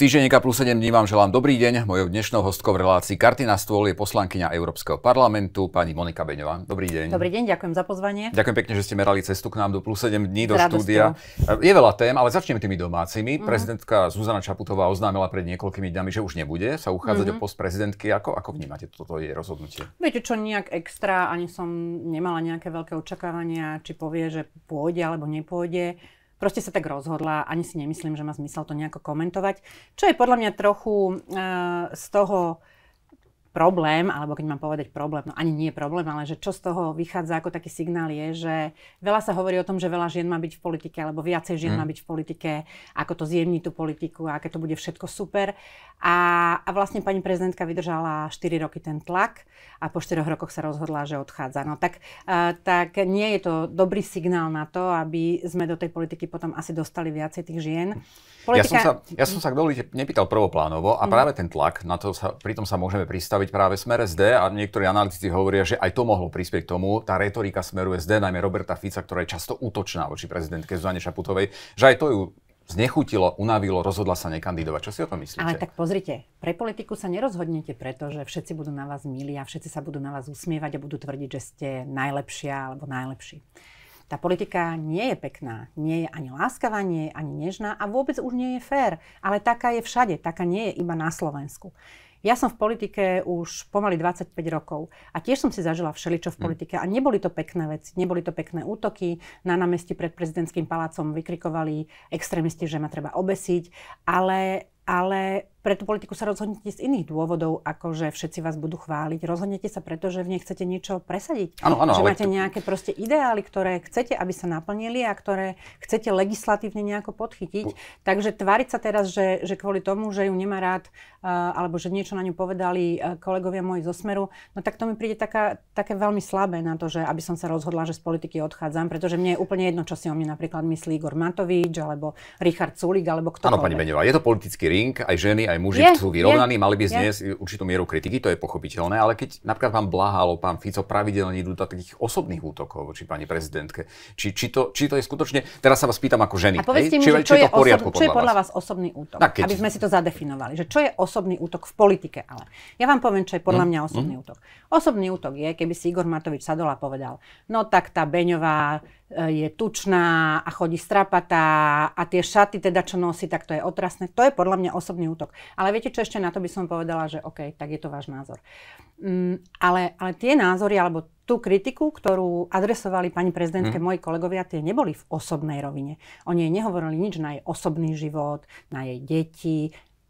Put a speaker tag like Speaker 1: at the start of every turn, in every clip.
Speaker 1: týždenníka plus 7 dní vám želám dobrý deň. Mojou dnešnou hostkou v relácii Karty na stôl je poslankyňa Európskeho parlamentu pani Monika Beňová. Dobrý deň. Dobrý
Speaker 2: deň, ďakujem za pozvanie.
Speaker 1: Ďakujem pekne, že ste merali cestu k nám do plus 7 dní do Radosťou. štúdia. Je veľa tém, ale začneme tými domácimi. Mm-hmm. Prezidentka Zuzana Čaputová oznámila pred niekoľkými dňami, že už nebude sa uchádzať mm-hmm. o post prezidentky. Ako, ako vnímate toto jej rozhodnutie?
Speaker 2: Viete čo, nejak extra, ani som nemala nejaké veľké očakávania, či povie, že pôjde alebo nepôjde proste sa tak rozhodla, ani si nemyslím, že má zmysel to nejako komentovať. Čo je podľa mňa trochu eh, z toho problém, alebo keď mám povedať problém, no ani nie je problém, ale že čo z toho vychádza ako taký signál je, že veľa sa hovorí o tom, že veľa žien má byť v politike, alebo viacej žien mm. má byť v politike, ako to zjemní tú politiku, aké to bude všetko super. A, a vlastne pani prezidentka vydržala 4 roky ten tlak a po 4 rokoch sa rozhodla, že odchádza. No tak, uh, tak nie je to dobrý signál na to, aby sme do tej politiky potom asi dostali viacej tých žien. Mhm. Politika... Ja som sa, ja som sa,
Speaker 1: dovolíte, nepýtal prvoplánovo a mhm. práve ten tlak, na to sa, pritom sa môžeme pristaviť, predstaviť práve Smer SD a niektorí analytici hovoria, že aj to mohlo prispieť k tomu, tá retorika Smeru SD, najmä Roberta Fica, ktorá je často útočná voči prezidentke Zuzane Šaputovej, že aj to ju znechutilo, unavilo, rozhodla sa nekandidovať. Čo si o tom myslíte? Ale
Speaker 2: tak pozrite, pre politiku sa nerozhodnete preto, že všetci budú na vás milí a všetci sa budú na vás usmievať a budú tvrdiť, že ste najlepšia alebo najlepší. Tá politika nie je pekná, nie je ani láskavá, nie je ani nežná a vôbec už nie je fér. Ale taká je všade, taká nie je iba na Slovensku. Ja som v politike už pomaly 25 rokov a tiež som si zažila všeličo v hm. politike a neboli to pekné veci, neboli to pekné útoky. Na námestí pred prezidentským palácom vykrikovali extrémisti, že ma treba obesiť, ale, ale pre tú politiku sa rozhodnete z iných dôvodov, ako že všetci vás budú chváliť. Rozhodnete sa preto, že v nej chcete niečo presadiť. Ano, ano, že máte to... nejaké proste ideály, ktoré chcete, aby sa naplnili a ktoré chcete legislatívne nejako podchytiť. U... Takže tváriť sa teraz, že, že kvôli tomu, že ju nemá rád, uh, alebo že niečo na ňu povedali uh, kolegovia moji zo Smeru, no tak to mi príde taká, také veľmi slabé na to, že aby som sa rozhodla, že z politiky odchádzam, pretože mne je úplne jedno, čo si o mne napríklad myslí Igor Matovič, alebo Richard Sulik, alebo kto. Áno, pani Beňová, je
Speaker 1: to politický ring, aj ženy, aj muži sú vyrovnaní, mali by zniesť určitú mieru kritiky, to je pochopiteľné, ale keď napríklad pán Blaha alebo pán Fico pravidelne idú do takých osobných útokov voči pani prezidentke, či, či, to, či to je skutočne, teraz sa vás pýtam ako ženy, a hej, mi, či, čo je to v poriadku osobn- podľa, čo je podľa vás?
Speaker 2: osobný útok, tak, keď... aby sme si to zadefinovali, že čo je osobný útok v politike ale. Ja vám poviem, čo je podľa hm? mňa hm? osobný mm. útok. Osobný útok je, keby si Igor Matovič Sadola povedal, no tak tá Beňová e, je tučná a chodí strapatá a tie šaty teda, čo nosí, tak to je otrasné. To je podľa mňa osobný útok. Ale viete, čo ešte na to by som povedala, že OK, tak je to váš názor. Mm, ale, ale tie názory, alebo tú kritiku, ktorú adresovali pani prezidentke mm. moji kolegovia, tie neboli v osobnej rovine. Oni jej nehovorili nič na jej osobný život, na jej deti,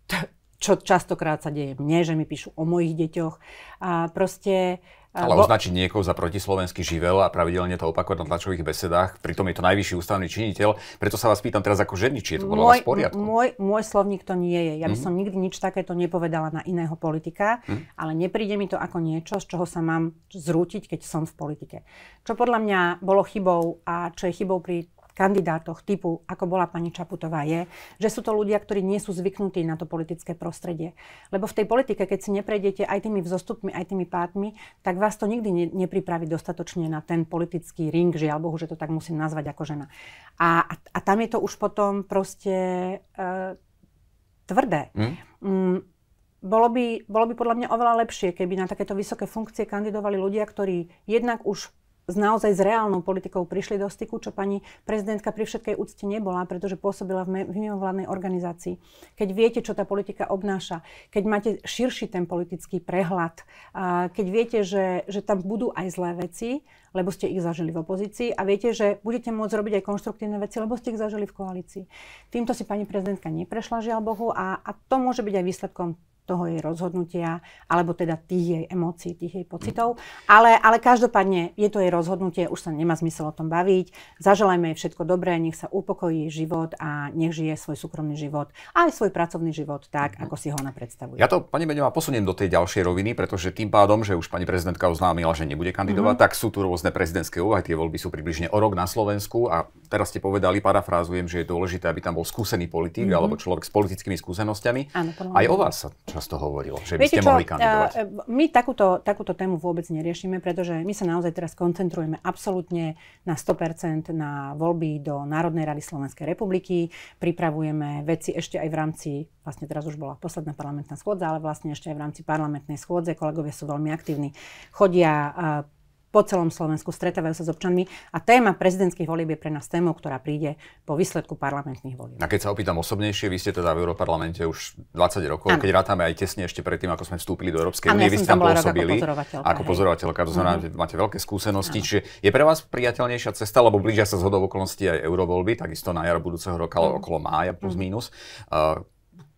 Speaker 2: t- čo častokrát sa deje mne, že mi píšu o mojich deťoch. A proste ale bo...
Speaker 1: označiť niekoho za protislovenský živel a pravidelne to opakovať na tlačových besedách, pritom je to najvyšší ústavný činiteľ, preto sa vás pýtam teraz ako ženy, či je to podľa môj, vás v poriadku.
Speaker 2: Môj, môj slovník to nie je. Ja by mm-hmm. som nikdy nič takéto nepovedala na iného politika, mm-hmm. ale nepríde mi to ako niečo, z čoho sa mám zrútiť, keď som v politike. Čo podľa mňa bolo chybou a čo je chybou pri kandidátoch typu, ako bola pani Čaputová, je, že sú to ľudia, ktorí nie sú zvyknutí na to politické prostredie. Lebo v tej politike, keď si neprejdete aj tými vzostupmi, aj tými pátmi, tak vás to nikdy ne, nepripraví dostatočne na ten politický ring, žiaľ Bohu, že to tak musím nazvať ako žena. A, a, a tam je to už potom proste e, tvrdé. Mm. Mm, bolo by, bolo by podľa mňa oveľa lepšie, keby na takéto vysoké funkcie kandidovali ľudia, ktorí jednak už s naozaj s reálnou politikou prišli do styku, čo pani prezidentka pri všetkej úcte nebola, pretože pôsobila v, v mimovládnej organizácii. Keď viete, čo tá politika obnáša, keď máte širší ten politický prehľad, a keď viete, že, že tam budú aj zlé veci, lebo ste ich zažili v opozícii a viete, že budete môcť robiť aj konštruktívne veci, lebo ste ich zažili v koalícii. Týmto si pani prezidentka neprešla, žiaľ Bohu, a, a to môže byť aj výsledkom toho jej rozhodnutia, alebo teda tých jej emócií, tých jej pocitov. Ale, ale každopádne je to jej rozhodnutie, už sa nemá zmysel o tom baviť. Zaželajme jej všetko dobré, nech sa upokojí jej život a nech žije svoj súkromný život a aj svoj pracovný život tak, ako si ho ona predstavuje. Ja
Speaker 1: to, pani Beňová, posuniem do tej ďalšej roviny, pretože tým pádom, že už pani prezidentka oznámila, že nebude kandidovať, mm-hmm. tak sú tu rôzne prezidentské úvahy, tie voľby sú približne o rok na Slovensku a teraz ste povedali, parafrázujem, že je dôležité, aby tam bol skúsený politik mm-hmm. alebo človek s politickými
Speaker 2: skúsenostiami.
Speaker 1: Áno, Aj o vás sa často hovorilo, že by ste čo, mohli kandidovať. E,
Speaker 2: my takúto, takúto tému vôbec neriešime, pretože my sa naozaj teraz koncentrujeme absolútne na 100% na voľby do Národnej rady Slovenskej republiky. Pripravujeme veci ešte aj v rámci, vlastne teraz už bola posledná parlamentná schôdza, ale vlastne ešte aj v rámci parlamentnej schôdze. Kolegovia sú veľmi aktívni. Chodia po celom Slovensku, stretávajú sa s občanmi a téma prezidentských volieb je pre nás témou, ktorá príde po výsledku parlamentných volieb.
Speaker 1: A keď sa opýtam osobnejšie, vy ste teda v Európarlamente už 20 rokov, ano. keď rátame aj tesne ešte predtým, ako sme vstúpili do Európskej únie, ja vy ste tam pôsobili ako pozorovateľka, ako pozorovateľka to znamená, uh-huh. máte veľké skúsenosti, ano. čiže je pre vás priateľnejšia cesta, lebo blížia sa zhodou okolností aj eurovoľby, takisto na jar budúceho roka, uh-huh. okolo mája plus uh-huh. minus. Uh,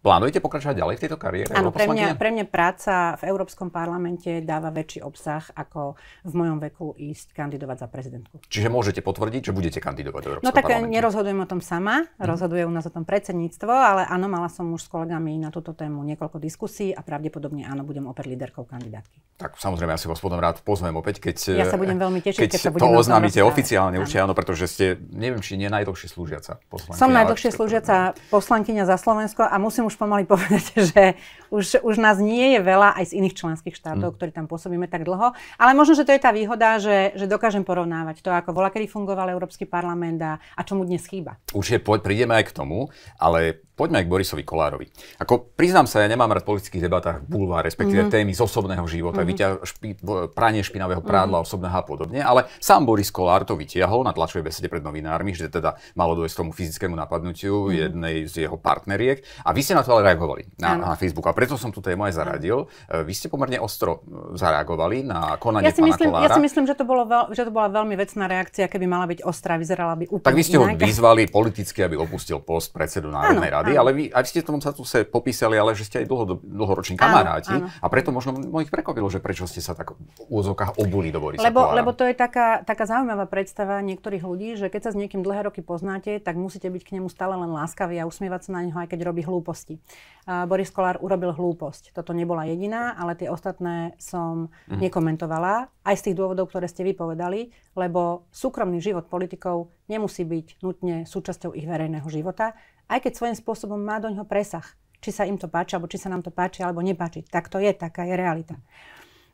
Speaker 1: Plánujete pokračovať ďalej v tejto kariére? Áno, pre mňa,
Speaker 2: pre mňa práca v Európskom parlamente dáva väčší obsah, ako v mojom veku ísť kandidovať za prezidentku.
Speaker 1: Čiže môžete potvrdiť, že budete kandidovať v Európskom no, parlamente? No tak eh,
Speaker 2: nerozhodujem o tom sama, mhm. rozhoduje u nás o tom predsedníctvo, ale áno, mala som už s kolegami na túto tému niekoľko diskusí a pravdepodobne áno, budem opäť líderkou kandidátky.
Speaker 1: Tak samozrejme, ja si vás potom rád pozvem opäť, keď, ja sa budem eh, veľmi tešiť, keď, keď sa budem to oznámite oficiálne, určite áno, pretože ste, neviem, či nie najdlhšie slúžiaca poslankyňa. Som najdlhšie
Speaker 2: slúžiaca poslankyňa za Slovensko a musím už pomaly povedať, že už, už nás nie je veľa aj z iných členských štátov, mm. ktorí tam pôsobíme tak dlho. Ale možno, že to je tá výhoda, že, že dokážem porovnávať to, ako bola, kedy fungoval Európsky parlament a, a mu dnes chýba.
Speaker 1: Určite prídeme aj k tomu, ale Poďme aj k Borisovi Kolárovi. Ako priznám sa, ja nemám rád v politických debatách bulvár, respektíve mm-hmm. témy z osobného života, mm-hmm. vyťa, špi, pranie špinavého prádla, mm-hmm. osobného a podobne, ale sám Boris Kolár to vytiahol na tlačovej besede pred novinármi, že teda malo dojsť tomu fyzickému napadnutiu mm-hmm. jednej z jeho partneriek. A vy ste na to ale reagovali na, mm-hmm. na Facebooku a preto som tu tému aj zaradil. Vy ste pomerne ostro zareagovali na konanie ja si pána myslím, Kolára. Ja si myslím,
Speaker 2: že to, bolo veľ, že to bola veľmi vecná reakcia, keby mala byť ostrá, vyzerala by úplne Tak vy ste inak. ho
Speaker 1: vyzvali politicky, aby opustil post predsedu Národnej rady kamarády, ale vy aj ste v tom statuse popísali, ale že ste aj dlho, dlhoroční kamaráti áno, áno. a preto možno mojich prekvapilo, že prečo ste sa tak v úzokách obuli do Borisa lebo, Kolára. Lebo
Speaker 2: to je taká, taká zaujímavá predstava niektorých ľudí, že keď sa s niekým dlhé roky poznáte, tak musíte byť k nemu stále len láskaví a usmievať sa na neho, aj keď robí hlúposti. Uh, Boris Kolár urobil hlúposť. Toto nebola jediná, ale tie ostatné som mm. nekomentovala, aj z tých dôvodov, ktoré ste vypovedali, lebo súkromný život politikov nemusí byť nutne súčasťou ich verejného života aj keď svojím spôsobom má do ňoho presah. Či sa im to páči, alebo či sa nám to páči, alebo nepáči. Tak to je, taká je realita.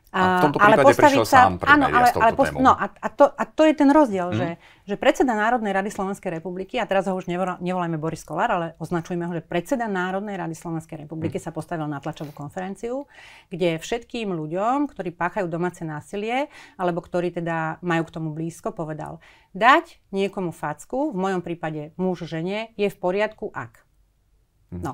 Speaker 2: A v tomto prípade ale postaviť sa, sám áno, ale, ale post, no, a, a, to, a to je ten rozdiel, mm. že, že predseda Národnej rady Slovenskej republiky, a teraz ho už nevolajme Boris Kolár, ale označujeme ho, že predseda Národnej rady Slovenskej republiky mm. sa postavil na tlačovú konferenciu, kde všetkým ľuďom, ktorí páchajú domáce násilie, alebo ktorí teda majú k tomu blízko, povedal, dať niekomu facku, v mojom prípade muž žene, je v poriadku ak. Mm. No.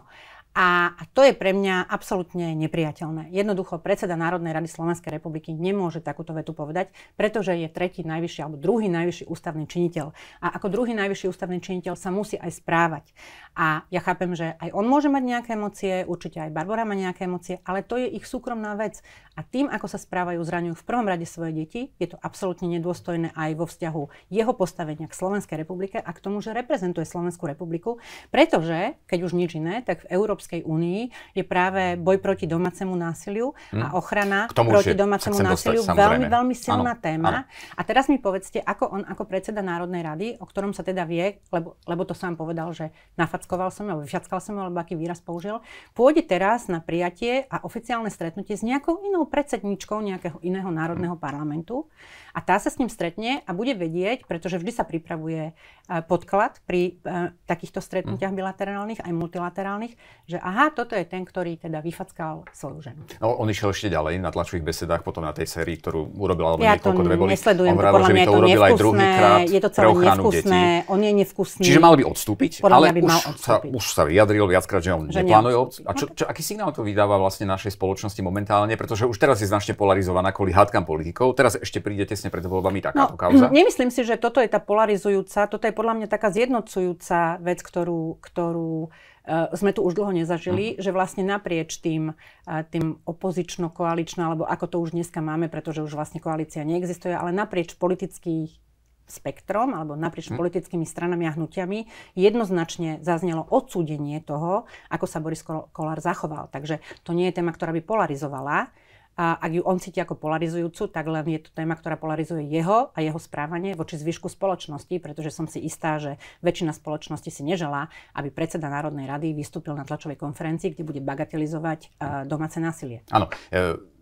Speaker 2: A to je pre mňa absolútne nepriateľné. Jednoducho predseda Národnej rady Slovenskej republiky nemôže takúto vetu povedať, pretože je tretí najvyšší alebo druhý najvyšší ústavný činiteľ. A ako druhý najvyšší ústavný činiteľ sa musí aj správať. A ja chápem, že aj on môže mať nejaké emócie, určite aj Barbara má nejaké emócie, ale to je ich súkromná vec. A tým, ako sa správajú, zraňujú v prvom rade svoje deti, je to absolútne nedôstojné aj vo vzťahu jeho postavenia k Slovenskej republike a k tomu, že reprezentuje Slovenskú republiku, pretože, keď už nič iné, tak v Európe Európskej únii je práve boj proti domácemu násiliu hmm. a hm. ochrana proti je, domácemu násiliu. Dostať, veľmi, veľmi silná ano, téma. Ano. A teraz mi povedzte, ako on ako predseda Národnej rady, o ktorom sa teda vie, lebo, lebo to sám povedal, že nafackoval som, alebo vyfackal som, alebo aký výraz použil, pôjde teraz na prijatie a oficiálne stretnutie s nejakou inou predsedničkou nejakého iného národného hm. parlamentu a tá sa s ním stretne a bude vedieť, pretože vždy sa pripravuje eh, podklad pri eh, takýchto stretnutiach hm. bilaterálnych aj multilaterálnych, že že aha, toto je ten, ktorý teda vyfackal svoju ženu.
Speaker 1: No, on išiel ešte ďalej na tlačových besedách, potom na tej sérii, ktorú urobila alebo ja niekoľko dve boli. Nesledujem, on vrával, že by to, to urobil aj druhýkrát Je to celé nevkusné, detí.
Speaker 2: on je nevkusný. Čiže mal by
Speaker 1: odstúpiť, Podľa ale by už, mal odstúpiť. sa, už sa vyjadril viackrát, že on že neplánuje odstúpiť. A čo, no čo, aký signál to vydáva vlastne našej spoločnosti momentálne, pretože už teraz je značne polarizovaná kvôli hádkam politikov, teraz ešte príde tesne pred voľbami takáto no, kauza?
Speaker 2: Nemyslím si, že toto je tá polarizujúca, toto je podľa mňa taká zjednocujúca vec, ktorú, ktorú Eh, sme tu už dlho nezažili, uh-huh. že vlastne naprieč tým, eh, tým opozično-koalično, alebo ako to už dneska máme, pretože už vlastne koalícia neexistuje, ale naprieč politických spektrom alebo naprieč hmm. politickými stranami a hnutiami jednoznačne zaznelo odsúdenie toho, ako sa Boris Kolár zachoval. Takže to nie je téma, ktorá by polarizovala, a ak ju on cíti ako polarizujúcu, tak len je to téma, ktorá polarizuje jeho a jeho správanie voči zvyšku spoločnosti, pretože som si istá, že väčšina spoločnosti si neželá, aby predseda Národnej rady vystúpil na tlačovej konferencii, kde bude bagatelizovať eh, domáce násilie.
Speaker 1: Áno. E-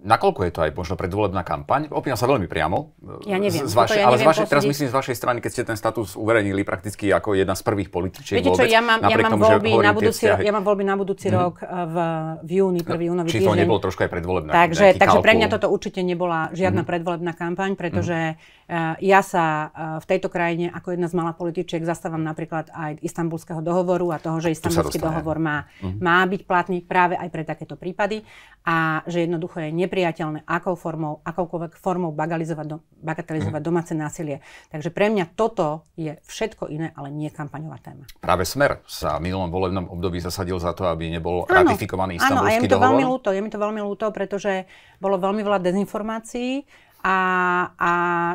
Speaker 1: nakoľko je to aj možno predvolebná kampaň? Opína sa veľmi priamo. Ja eh, neviem. Z no vaše, ja ale neviem z vašej, teraz myslím z vašej strany, keď ste ten status uverejnili prakticky ako jedna z prvých političiek Viete vôbec, čo, ja mám, ja mám, tomu, voľby na budúci, vzťahy... ja mám
Speaker 2: voľby na budúci mm-hmm. rok eh, v, v júni, prvý no, júnový či týždeň. Či to nebolo trošku aj predvolebná Takže, takže pre mňa toto určite nebola žiadna mm-hmm. predvolebná kampaň, pretože mm-hmm Eh, ja sa eh, v tejto krajine ako jedna z malá političiek zastávam napríklad aj istambulského dohovoru a toho, že istambulský dohovor má, uh-huh. má byť platný práve aj pre takéto prípady a že jednoducho je nepriateľné akou formou, akoukoľvek formou bagalizovať do, bagatelizovať uh-huh. domáce násilie. Takže pre mňa toto je všetko iné, ale nie kampaňová téma.
Speaker 1: Práve Smer sa v minulom volebnom období zasadil za to, aby nebol áno, ratifikovaný istambulský áno, a je mi to dohovor. veľmi ľúto,
Speaker 2: je mi to veľmi ľúto, pretože bolo veľmi veľa dezinformácií a, a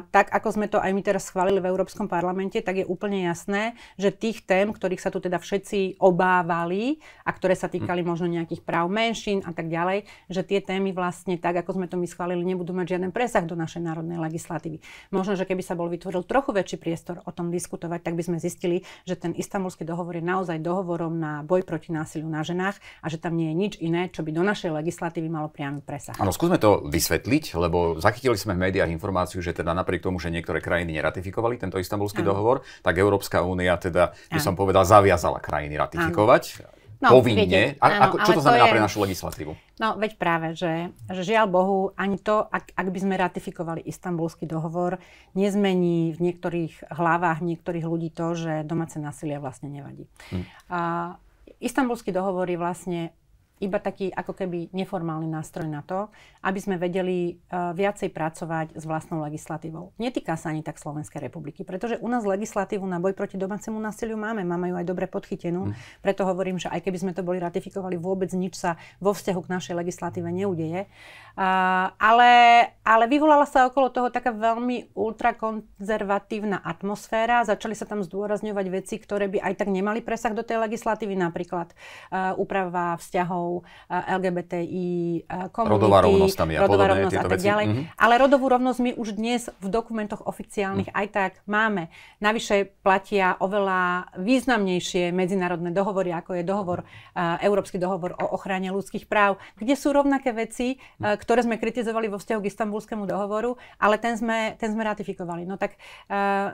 Speaker 2: tak, ako sme to aj my teraz schválili v Európskom parlamente, tak je úplne jasné, že tých tém, ktorých sa tu teda všetci obávali a ktoré sa týkali hm. možno nejakých práv menšín a tak ďalej, že tie témy vlastne tak, ako sme to my schválili, nebudú mať žiaden presah do našej národnej legislatívy. Možno, že keby sa bol vytvoril trochu väčší priestor o tom diskutovať, tak by sme zistili, že ten istambulský dohovor je naozaj dohovorom na boj proti násiliu na ženách a že tam nie je nič iné, čo by do našej legislatívy malo priamy presah. Áno,
Speaker 1: skúsme to vysvetliť, lebo zachytili sme v médiách informáciu, že teda napriek tomu, že niektoré krajiny neratifikovali tento istambulský ano. dohovor, tak Európska únia teda, by som povedal, zaviazala krajiny ratifikovať. Ano. No, povinne. A, áno, ako, čo to znamená to je, pre našu legislatívu?
Speaker 2: No veď práve, že, že žiaľ Bohu, ani to, ak, ak by sme ratifikovali istambulský dohovor, nezmení v niektorých hlavách niektorých ľudí to, že domáce násilie vlastne nevadí. Hm. Uh, istambulský dohovor je vlastne iba taký ako keby neformálny nástroj na to, aby sme vedeli e, viacej pracovať s vlastnou legislatívou. Netýka sa ani tak Slovenskej republiky, pretože u nás legislatívu na boj proti domácemu násiliu máme, máme ju aj dobre podchytenú, mm. preto hovorím, že aj keby sme to boli ratifikovali, vôbec nič sa vo vzťahu k našej legislatíve neudeje. Uh, ale, ale vyvolala sa okolo toho taká veľmi ultrakonzervatívna atmosféra, začali sa tam zdôrazňovať veci, ktoré by aj tak nemali presah do tej legislatívy, napríklad uh, úprava vzťahov menšinov, LGBTI komunity, rodová rovnosť tam je, rodová podobné, rovnosť a tak veci. ďalej. Mm-hmm. Ale rodovú rovnosť my už dnes v dokumentoch oficiálnych mm. aj tak máme. Navyše platia oveľa významnejšie medzinárodné dohovory, ako je dohovor, Európsky dohovor o ochrane ľudských práv, kde sú rovnaké veci, ktoré sme kritizovali vo vzťahu k istambulskému dohovoru, ale ten sme, ten sme ratifikovali. No tak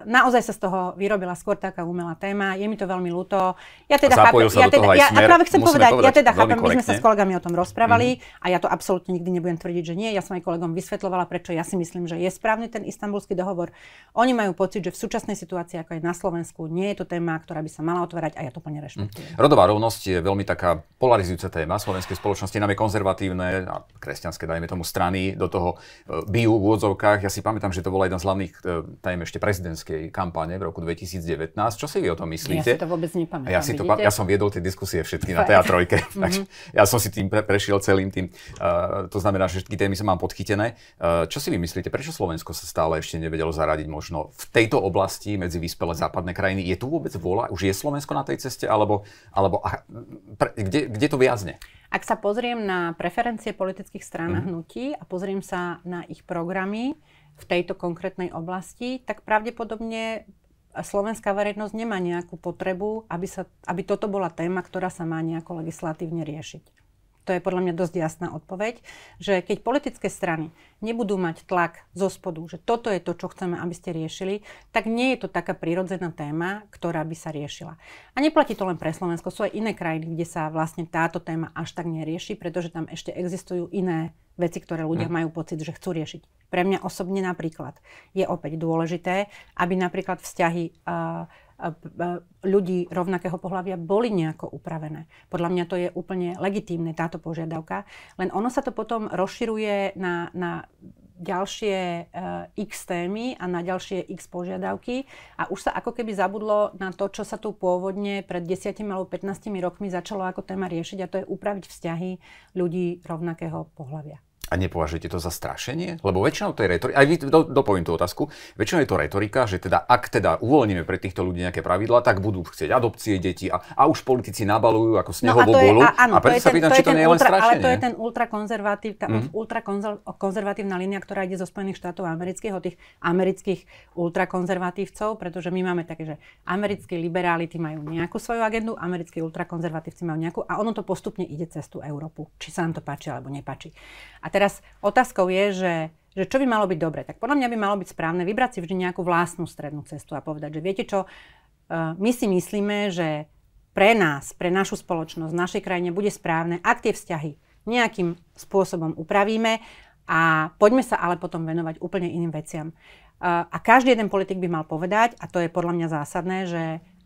Speaker 2: naozaj sa z toho vyrobila skôr taká umelá téma. Je mi to veľmi ľúto. Ja teda Zapojil chápem, ja teda, ja, práve chcem povedať, povedať, ja teda chápem, my sme sme sa s kolegami o tom rozprávali mm-hmm. a ja to absolútne nikdy nebudem tvrdiť, že nie. Ja som aj kolegom vysvetlovala, prečo ja si myslím, že je správny ten istambulský dohovor. Oni majú pocit, že v súčasnej situácii, ako je na Slovensku, nie je to téma, ktorá by sa mala otvárať a ja to plne mhm. rešpektujem.
Speaker 1: Mm. Rodová rovnosť je veľmi taká polarizujúca téma slovenskej spoločnosti, nám je konzervatívne a kresťanské, dajme tomu, strany do toho e, bijú v úvodzovkách. Ja si pamätám, že to bola jedna z hlavných e, tém ešte prezidentskej kampane v roku 2019. Čo si vy o tom myslíte? Ja si to vôbec nepamätám. Ja, si to, ja som viedol tie diskusie všetky na teatrojke. Mm-hmm ja som si tým pre, prešiel celým tým. Uh, to znamená, že všetky témy sa mám podchytené. Uh, čo si vy myslíte, prečo Slovensko sa stále ešte nevedelo zaradiť možno v tejto oblasti medzi vyspelé západné krajiny? Je tu vôbec vola? Už je Slovensko na tej ceste? Alebo, alebo a, pre, kde, kde to viazne?
Speaker 2: Ak sa pozriem na preferencie politických strán mm-hmm. hnutí a pozriem sa na ich programy, v tejto konkrétnej oblasti, tak pravdepodobne slovenská verejnosť nemá nejakú potrebu, aby, sa, aby toto bola téma, ktorá sa má nejako legislatívne riešiť to je podľa mňa dosť jasná odpoveď, že keď politické strany nebudú mať tlak zo spodu, že toto je to, čo chceme, aby ste riešili, tak nie je to taká prírodzená téma, ktorá by sa riešila. A neplatí to len pre Slovensko, sú aj iné krajiny, kde sa vlastne táto téma až tak nerieši, pretože tam ešte existujú iné veci, ktoré ľudia mhm. majú pocit, že chcú riešiť. Pre mňa osobne napríklad je opäť dôležité, aby napríklad vzťahy uh, ľudí rovnakého pohľavia boli nejako upravené. Podľa mňa to je úplne legitímne, táto požiadavka. Len ono sa to potom rozširuje na, na ďalšie uh, x témy a na ďalšie x požiadavky a už sa ako keby zabudlo na to, čo sa tu pôvodne pred 10 alebo 15 rokmi začalo ako téma riešiť a to je upraviť vzťahy ľudí rovnakého pohľavia.
Speaker 1: A nepovažujete to za strašenie? Lebo väčšinou to je retorika, aj vy, do, dopoviem tú otázku, väčšinou je to retorika, že teda ak teda uvoľníme pre týchto ľudí nejaké pravidlá, tak budú chcieť adopcie detí a, a už politici nabalujú ako snehovú no a a, áno, a preto sa pýtam, či to nie je len ultra, strašenie. Ale to je ten
Speaker 2: ultrakonzervatív, tá mm-hmm. ultrakonzervatívna línia, ktorá ide zo Spojených štátov amerických, od tých amerických ultrakonzervatívcov, pretože my máme také, že americkí liberáli majú nejakú svoju agendu, americkí ultrakonzervatívci majú nejakú a ono to postupne ide cez tú Európu, či sa nám to páči alebo nepáči. A teraz teraz otázkou je, že že čo by malo byť dobre, tak podľa mňa by malo byť správne vybrať si vždy nejakú vlastnú strednú cestu a povedať, že viete čo, eh, my si myslíme, že pre nás, pre našu spoločnosť, v našej krajine bude správne, ak tie vzťahy nejakým spôsobom upravíme a poďme sa ale potom venovať úplne iným veciam. Eh, a každý jeden politik by mal povedať, a to je podľa mňa zásadné, že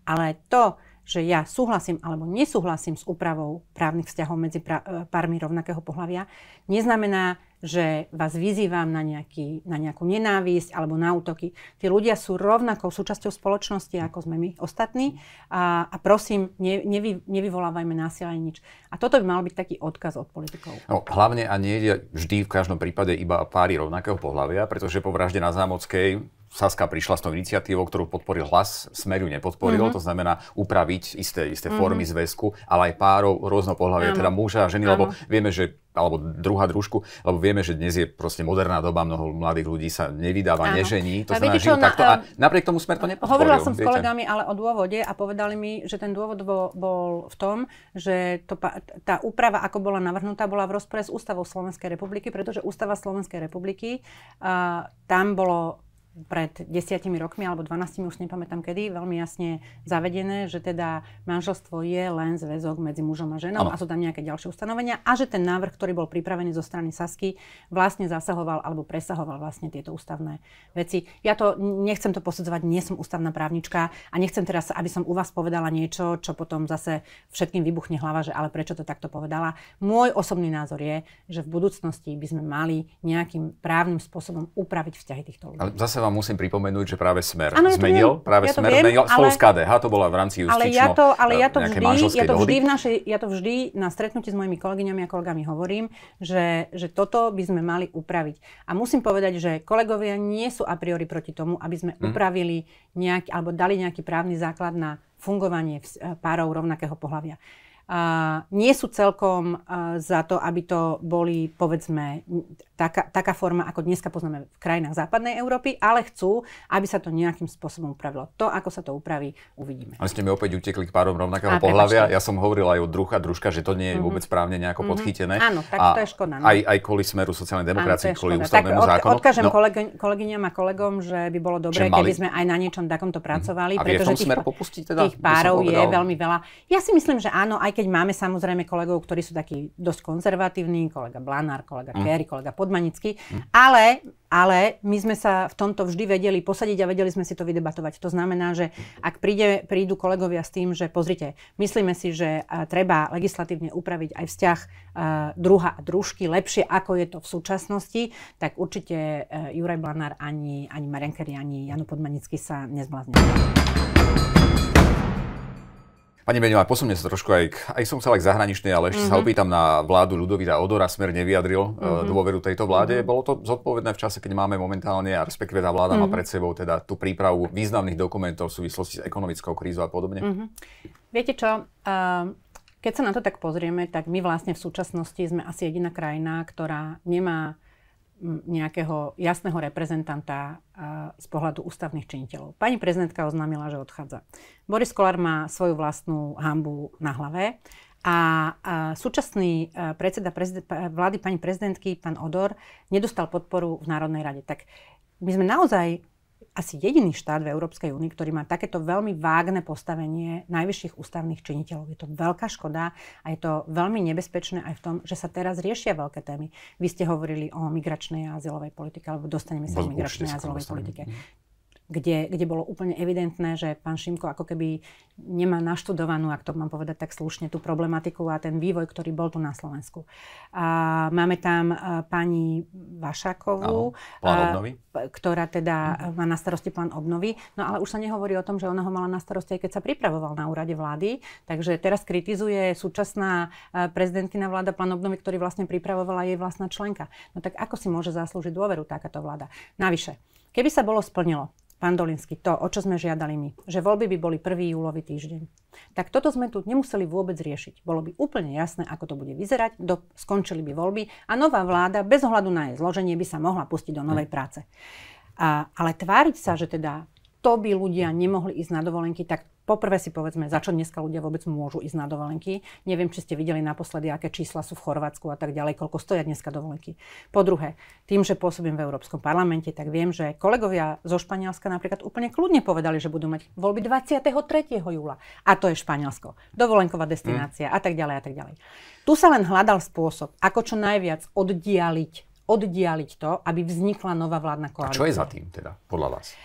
Speaker 2: ale to, že ja súhlasím alebo nesúhlasím s úpravou právnych vzťahov medzi pra- e, pármi rovnakého pohľavia, neznamená, že vás vyzývam na, nejaký, na nejakú nenávisť alebo na útoky. Tí ľudia sú rovnakou súčasťou spoločnosti, ako sme my ostatní a, a prosím, ne, nevy, nevyvolávajme násilia nič. A toto by mal byť taký odkaz od politikov.
Speaker 1: No, hlavne a nie je vždy v každom prípade iba páry rovnakého pohľavia, pretože po vražde na Zámockej Saska prišla s tou iniciatívou, ktorú podporil hlas, Smeru nepodporil, mm-hmm. to znamená upraviť isté, isté mm-hmm. formy zväzku, ale aj párov rôznopohľavia, teda muža a ženy, ano. lebo vieme, že alebo druhá družku, lebo vieme, že dnes je proste moderná doba, mnoho mladých ľudí sa nevydáva, ano. nežení, to a znamená, že na, takto a napriek tomu smer to nepodporil. Hovorila som viete? s kolegami
Speaker 2: ale o dôvode a povedali mi, že ten dôvod bol, bol v tom, že to, tá úprava, ako bola navrhnutá, bola v rozpore s ústavou Slovenskej republiky, pretože ústava Slovenskej republiky, uh, tam bolo pred desiatimi rokmi alebo 12 už nepamätám kedy, veľmi jasne zavedené, že teda manželstvo je len zväzok medzi mužom a ženou ano. a sú tam nejaké ďalšie ustanovenia a že ten návrh, ktorý bol pripravený zo strany Sasky, vlastne zasahoval alebo presahoval vlastne tieto ústavné veci. Ja to nechcem to posudzovať, nie som ústavná právnička a nechcem teraz, aby som u vás povedala niečo, čo potom zase všetkým vybuchne hlava, že ale prečo to takto povedala. Môj osobný názor je, že v budúcnosti by sme mali nejakým právnym spôsobom upraviť vzťahy týchto ľudí.
Speaker 1: Ale zase vám musím pripomenúť, že práve Smer ano, ja zmenil, viem, práve ja Smer viem, zmenil spolu s KDH, to bola v rámci justičnej ale ja to, ale ja to eh, vždy, ja to vždy, v
Speaker 2: našej, ja to vždy na stretnutí s mojimi kolegyňami a kolegami hovorím, že, že toto by sme mali upraviť. A musím povedať, že kolegovia nie sú a priori proti tomu, aby sme mm. upravili nejaký, alebo dali nejaký právny základ na fungovanie eh, párov rovnakého pohľavia nie sú celkom za to, aby to boli, povedzme, taká, taká forma, ako dneska poznáme v krajinách západnej Európy, ale chcú, aby sa to nejakým spôsobom upravilo. To, ako sa to upraví, uvidíme.
Speaker 1: Ale ste mi opäť utekli k párom rovnakého pohľavia. Ja som hovoril aj o druha, družka, že to nie je mm-hmm. vôbec správne nejako mm-hmm. podchytené. Áno, tak a to je škoda. No. Aj, aj kvôli smeru sociálnej demokracie, kvôli ústavnému tak, zákonu. odkážem no,
Speaker 2: kolegyňam a kolegom, že by bolo dobré, mali... keby sme aj na niečom takomto mhm. pracovali, mm-hmm. a pretože tých, teda, tých, teda, tých párov je veľmi veľa. Ja si myslím, že áno, aj keď máme samozrejme kolegov, ktorí sú takí dosť konzervatívni, kolega Blanár, kolega mm. Hm. Kerry, kolega Podmanický, mm. ale, ale my sme sa v tomto vždy vedeli posadiť a vedeli sme si to vydebatovať. To znamená, že ak príde, prídu kolegovia s tým, že pozrite, myslíme si, že e, treba legislatívne upraviť aj vzťah e, druha a družky lepšie, ako je to v súčasnosti, tak určite e, Juraj Blanár ani, ani Marian Kerry, ani Janu Podmanický sa you.
Speaker 1: Pani Beňová, posunie sa trošku aj k, aj som chcel aj k zahraničnej, ale ešte mm-hmm. sa mhm. opýtam na vládu Ľudovita Odora, smer nevyjadril mm-hmm. dôveru tejto vláde. Mm-hmm. Bolo to zodpovedné v čase, keď máme momentálne, a respektíve tá vláda mm-hmm. má mhm. pred sebou teda tú prípravu významných dokumentov v súvislosti s ekonomickou krízou a podobne? Mm-hmm.
Speaker 2: Viete čo, eh, keď sa na to tak pozrieme, tak my vlastne v súčasnosti sme asi jediná krajina, ktorá nemá nejakého jasného reprezentanta z pohľadu ústavných činiteľov. Pani prezidentka oznámila, že odchádza. Boris Kolár má svoju vlastnú hambu na hlave a súčasný e, predseda vlády pani prezidentky, pán Odor, nedostal podporu v Národnej rade. Tak my sme naozaj asi jediný štát v Európskej únii, ktorý má takéto veľmi vágne postavenie najvyšších ústavných činiteľov. Je to veľká škoda a je to veľmi nebezpečné aj v tom, že sa teraz riešia veľké témy. Vy ste hovorili o migračnej a azylovej politike, alebo dostaneme sa k migračnej a azylovej politike. Mhm kde, kde bolo úplne evidentné, že pán Šimko ako keby nemá naštudovanú, ak to mám povedať tak slušne, tú problematiku a ten vývoj, ktorý bol tu na Slovensku. A máme tam e, pani Vašakovú, a, ktorá teda mhm. má na starosti plán obnovy, no ale už sa nehovorí o tom, že ona ho mala na starosti aj keď sa pripravoval na úrade vlády, takže teraz kritizuje súčasná e, prezidentina vláda plán obnovy, ktorý vlastne pripravovala jej vlastná členka. No tak ako si môže zaslúžiť dôveru takáto vláda? Navyše, keby sa bolo splnilo, pán Dolinsky, to, o čo sme žiadali my, že voľby by boli 1. júlový týždeň. Tak toto sme tu nemuseli vôbec riešiť. Bolo by úplne jasné, ako to bude vyzerať, do, skončili by voľby a nová vláda bez ohľadu na jej zloženie by sa mohla pustiť do novej mm. práce. A, ale tváriť sa, že teda to by ľudia nemohli ísť na dovolenky, tak Poprvé si povedzme, za čo dneska ľudia vôbec môžu ísť na dovolenky. Neviem, či ste videli naposledy, aké čísla sú v Chorvátsku a tak ďalej, koľko stoja dneska dovolenky. Po druhé, tým, že pôsobím v Európskom parlamente, tak viem, že kolegovia zo Španielska napríklad úplne kľudne povedali, že budú mať voľby 23. júla. A to je Španielsko. Dovolenková destinácia a tak ďalej a tak ďalej. Tu sa len hľadal spôsob, ako čo najviac oddialiť oddialiť to, aby vznikla nová vládna koalícia. A čo je za tým
Speaker 1: teda, podľa vás?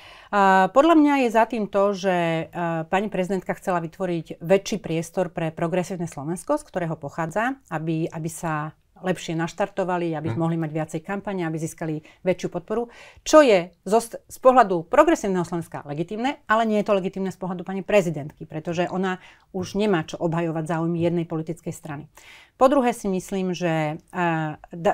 Speaker 2: Podľa mňa je za tým to, že pani prezidentka chcela vytvoriť väčší priestor pre progresívne Slovensko, z ktorého pochádza, aby, aby sa lepšie naštartovali, aby mhm. mohli mať viacej kampane, aby získali väčšiu podporu, čo je zo, z pohľadu progresívneho Slovenska legitimné, ale nie je to legitimné z pohľadu pani prezidentky, pretože ona už nemá čo obhajovať záujmy jednej politickej strany. Po druhé si myslím, že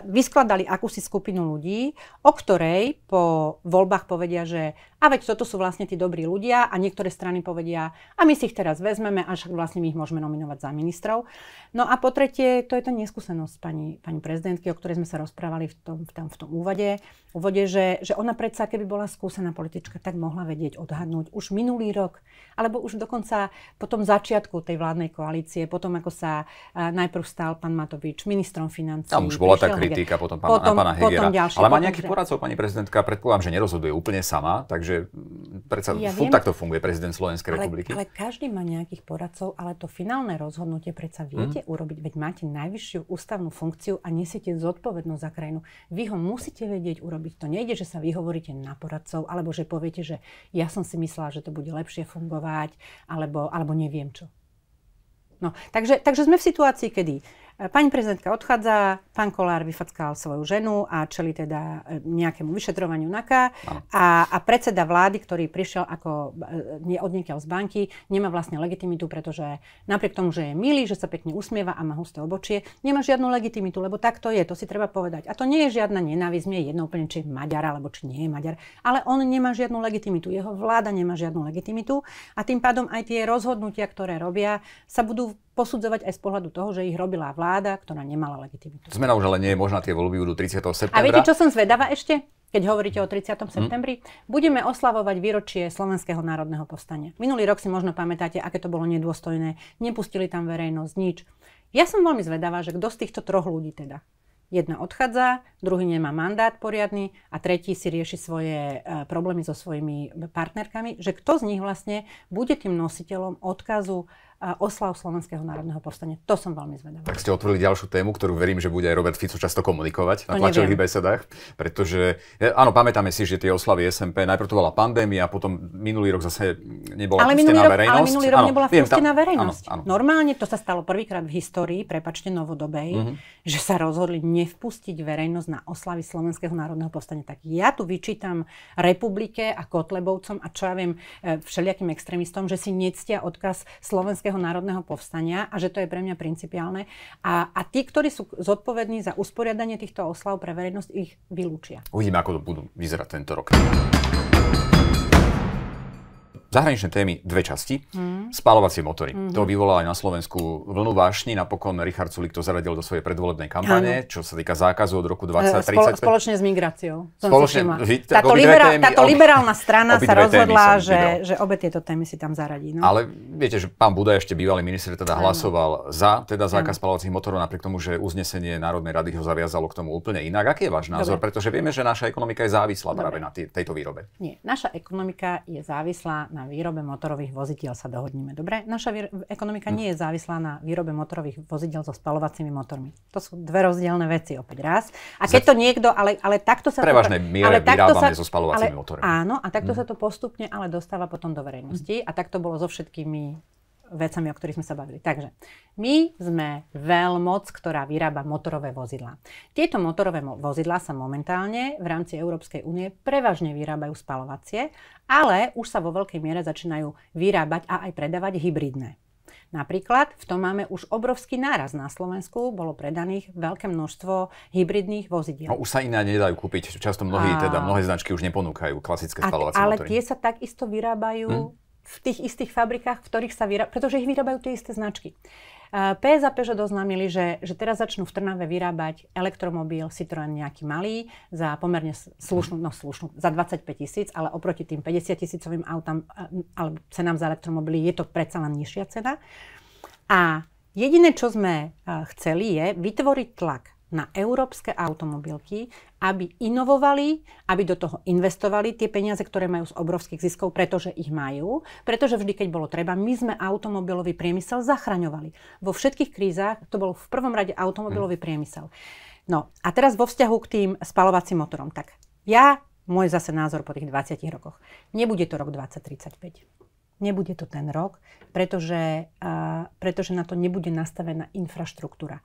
Speaker 2: vyskladali akúsi skupinu ľudí, o ktorej po voľbách povedia, že a veď toto sú vlastne tí dobrí ľudia a niektoré strany povedia, a my si ich teraz vezmeme a však vlastne my ich môžeme nominovať za ministrov. No a po tretie, to je tá neskúsenosť pani, pani prezidentky, o ktorej sme sa rozprávali v tom, v tom, v tom úvode úvode, že, že ona predsa, keby bola skúsená politička, tak mohla vedieť odhadnúť už minulý rok, alebo už dokonca po tom začiatku tej vládnej koalície, potom ako sa najprv stal pán Matovič ministrom financí. Tam už bola tá kritika potom pána, potom, pána Hegera. Potom ďalšie, Ale má nejakých poradcov, pani
Speaker 1: prezidentka, predpokladám, že nerozhoduje úplne sama, takže predsa ja fú, viem, takto funguje prezident Slovenskej ale, republiky. Ale
Speaker 2: každý má nejakých poradcov, ale to finálne rozhodnutie predsa mhm. viete mm. urobiť, veď máte najvyššiu ústavnú funkciu a nesiete zodpovednosť za krajinu. Vy ho musíte vedieť urobiť. To nejde, že sa vyhovoríte na poradcov, alebo že poviete, že ja som si myslela, že to bude lepšie fungovať, alebo, alebo neviem čo. No, takže, takže sme v situácii, kedy Pani prezidentka odchádza, pán Kolár vyfackal svoju ženu a čeli teda e, nejakému vyšetrovaniu NAKA a, a predseda vlády, ktorý prišiel ako e, odniekiaľ z banky, nemá vlastne legitimitu, pretože napriek tomu, že je milý, že sa pekne usmieva a má husté obočie, nemá žiadnu legitimitu, lebo tak to je, to si treba povedať. A to nie je žiadna nenávisť, nie je jedno úplne, či je Maďar alebo či nie je Maďar, ale on nemá žiadnu legitimitu, jeho vláda nemá žiadnu legitimitu a tým pádom aj tie rozhodnutia, ktoré robia, sa budú posudzovať aj z pohľadu toho, že ich robila vláda, ktorá nemala legitimitu.
Speaker 1: Zmena už ale nie je možná, tie voľby budú 30. septembra. A viete, čo
Speaker 2: som zvedáva ešte? keď hovoríte o 30. Mhm. septembri, hmm. budeme oslavovať výročie Slovenského národného povstania. Minulý rok si možno pamätáte, aké to bolo nedôstojné. Nepustili tam verejnosť, nič. Ja som veľmi zvedavá, že kto z týchto troch ľudí teda. Jedna odchádza, druhý nemá mandát poriadny a tretí si rieši svoje e, problémy so svojimi partnerkami, že kto z nich vlastne bude tým nositeľom odkazu e, oslav Slovenského národného povstania. To som veľmi zvedavá. Tak ste otvorili
Speaker 1: ďalšiu tému, ktorú verím, že bude aj Robert Fico často komunikovať to na tlačových besedách, pretože e, áno, pamätáme si, že tie oslavy SMP, najprv to bola pandémia, potom minulý rok zase nebola ale minulý rok, verejnosť. Ale minulý rok ano, nebola vpustená tá... verejnosť. Ano,
Speaker 2: ano. Normálne to sa stalo prvýkrát v histórii, prepačte novodobej, mm-hmm. že sa rozhodli nevpustiť verejnosť na na oslavy Slovenského národného povstania. Tak ja tu vyčítam republike a Kotlebovcom a čo ja viem e, všelijakým extrémistom, že si nectia odkaz Slovenského národného povstania a že to je pre mňa principiálne. A, a tí, ktorí sú zodpovední za usporiadanie týchto oslav pre verejnosť, ich vylúčia.
Speaker 1: Uvidíme, ako to budú vyzerať tento rok zahraničné témy dve časti. Mm. Spálovacie motory. Mm-hmm. To vyvolalo aj na Slovensku vlnu vášni. Napokon Richard Sulik to zaradil do svojej predvolebnej kampane, ano. čo sa týka zákazu od roku 2030. E, spolo, spoločne
Speaker 2: s migráciou. Som spoločne, vy, táto, liberál, témy, táto liberálna strana sa rozhodla, že, že obe tieto témy si tam zaradí. No? Ale
Speaker 1: viete, že pán Buda ešte bývalý minister teda ano. hlasoval za teda zákaz spalovacích motorov, napriek tomu, že uznesenie Národnej rady ho zaviazalo k tomu úplne inak. Aký je váš názor? Dobre. Pretože vieme, že naša ekonomika je závislá práve na tejto výrobe.
Speaker 2: Nie, naša ekonomika je závislá na výrobe motorových vozidiel sa dohodneme. Dobre, naša ekonomika hm. nie je závislá na výrobe motorových vozidiel so spalovacími motormi. To sú dve rozdielne veci opäť raz. A keď to niekto, ale, ale takto sa... Prevažnej to, miere ale takto sa, so spalovacími ale, motormi. Áno, a takto mm. sa to postupne ale dostáva potom do verejnosti. A takto bolo so všetkými vecami, o ktorých sme sa bavili. Takže my sme veľmoc, ktorá vyrába motorové vozidlá. Tieto motorové vozidlá sa momentálne v rámci Európskej únie prevažne vyrábajú spalovacie, ale už sa vo veľkej miere začínajú vyrábať a aj predávať hybridné. Napríklad v tom máme už obrovský náraz na Slovensku, bolo predaných veľké množstvo hybridných vozidiel. No, už
Speaker 1: sa iné nedajú kúpiť, často mnohí, teda, a... teda mnohé značky už neponúkajú klasické spalovacie motory. Ale tie sa
Speaker 2: takisto vyrábajú hmm? v tých istých fabrikách, v ktorých sa vyrábajú, pretože ich vyrábajú tie isté značky. PS a Peugeot oznámili, že, že teraz začnú v Trnave vyrábať elektromobil Citroën nejaký malý za pomerne slušnú, no slušnú, za 25 tisíc, ale oproti tým 50 tisícovým autám, alebo cenám za elektromobily je to predsa len nižšia cena. A jediné, čo sme chceli, je vytvoriť tlak na európske automobilky, aby inovovali, aby do toho investovali tie peniaze, ktoré majú z obrovských ziskov, pretože ich majú, pretože vždy, keď bolo treba, my sme automobilový priemysel zachraňovali. Vo všetkých krízach to bol v prvom rade automobilový hm. priemysel. No a teraz vo vzťahu k tým spalovacím motorom. Tak ja, môj zase názor po tých 20 rokoch, nebude to rok 2035. Nebude to ten rok, pretože, uh, pretože na to nebude nastavená infraštruktúra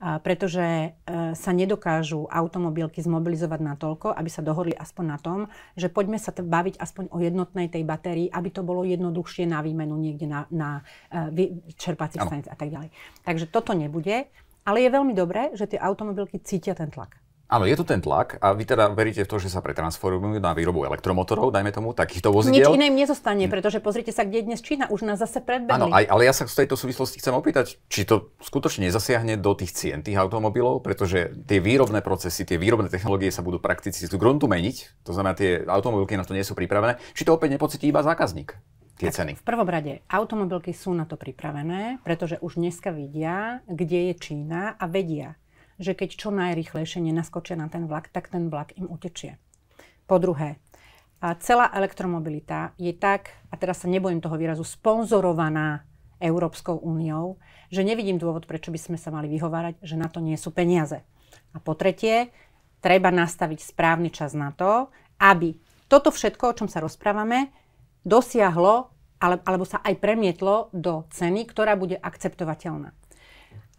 Speaker 2: pretože e, sa nedokážu automobilky zmobilizovať na toľko, aby sa dohodli aspoň na tom, že poďme sa baviť aspoň o jednotnej tej batérii, aby to bolo jednoduchšie na výmenu niekde na, na e, čerpacích stanic a tak ďalej. Takže toto nebude, ale je veľmi dobré, že tie automobilky cítia ten tlak.
Speaker 1: Áno, je tu ten tlak a vy teda veríte v to, že sa pretransformujú na výrobu elektromotorov, dajme tomu, takýchto vozidiel. Nič iné
Speaker 2: im nezostane, hm. pretože pozrite sa, kde je dnes Čína, už nás zase predbehli. Áno, aj,
Speaker 1: ale ja sa v tejto súvislosti chcem opýtať, či to skutočne nezasiahne do tých cien tých automobilov, pretože tie výrobné procesy, tie výrobné technológie sa budú prakticky z gruntu meniť, to znamená, tie automobilky na to nie sú pripravené. Či to opäť nepocití iba zákazník? tie tak ceny? V
Speaker 2: prvom rade, automobilky sú na to pripravené, pretože už dneska vidia, kde je Čína a vedia, že keď čo najrychlejšie nenaskočia na ten vlak, tak ten vlak im utečie. Po druhé, a celá elektromobilita je tak, a teraz sa nebojím toho výrazu, sponzorovaná Európskou úniou, že nevidím dôvod, prečo by sme sa mali vyhovárať, že na to nie sú peniaze. A po tretie, treba nastaviť správny čas na to, aby toto všetko, o čom sa rozprávame, dosiahlo ale, alebo sa aj premietlo do ceny, ktorá bude akceptovateľná.